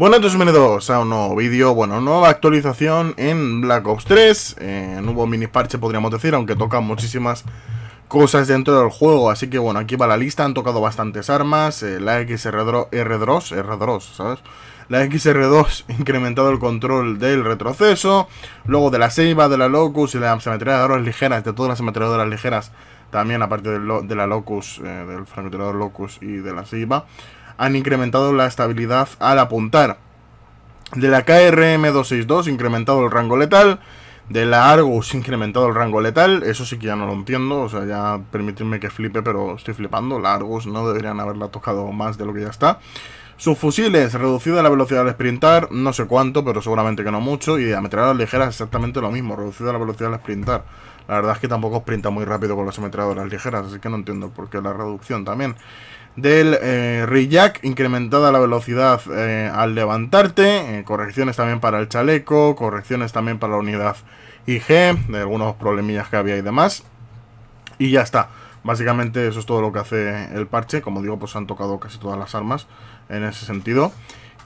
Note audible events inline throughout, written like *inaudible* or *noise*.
Bueno, entonces bienvenidos a un nuevo vídeo, bueno, nueva actualización en Black Ops 3 eh, Nuevo mini parche podríamos decir, aunque tocan muchísimas cosas dentro del juego Así que bueno, aquí va la lista, han tocado bastantes armas eh, La XR2, R2, R2, ¿sabes? La XR2 *laughs* incrementado el control del retroceso Luego de la Seiba, de la Locus y de las ametralladoras ligeras, de todas las ametralladoras ligeras También aparte de, la Locus, eh, del francotirador Locus y de la Seiba han incrementado la estabilidad al apuntar. De la KRM-262 incrementado el rango letal. De la Argus incrementado el rango letal. Eso sí que ya no lo entiendo. O sea, ya permitidme que flipe, pero estoy flipando. La Argus no deberían haberla tocado más de lo que ya está. Sus fusiles, reducida la velocidad al sprintar, no sé cuánto, pero seguramente que no mucho. Y de ametralladoras ligeras, exactamente lo mismo, reducida la velocidad al sprintar. La verdad es que tampoco sprinta muy rápido con las ametralladoras ligeras, así que no entiendo por qué la reducción también. Del eh, incrementada la velocidad eh, al levantarte. Eh, correcciones también para el chaleco, correcciones también para la unidad IG, de algunos problemillas que había y demás. Y ya está. Básicamente eso es todo lo que hace el parche. Como digo, pues han tocado casi todas las armas en ese sentido.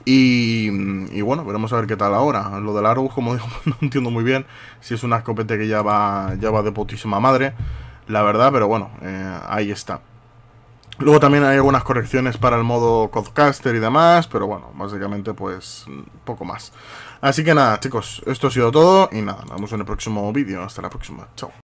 Y, bueno, veremos a ver qué tal ahora. Lo del Argus, como digo, *laughs* pues, no entiendo muy bien si es una escopeta que ya va, ya va de potísima madre, la verdad, pero bueno, eh, ahí está. Luego también hay algunas correcciones para el modo Codcaster y demás, pero bueno, básicamente pues poco más. Así que nada, chicos, esto ha sido todo y nada, nos vemos en el próximo vídeo. Hasta la próxima, chao.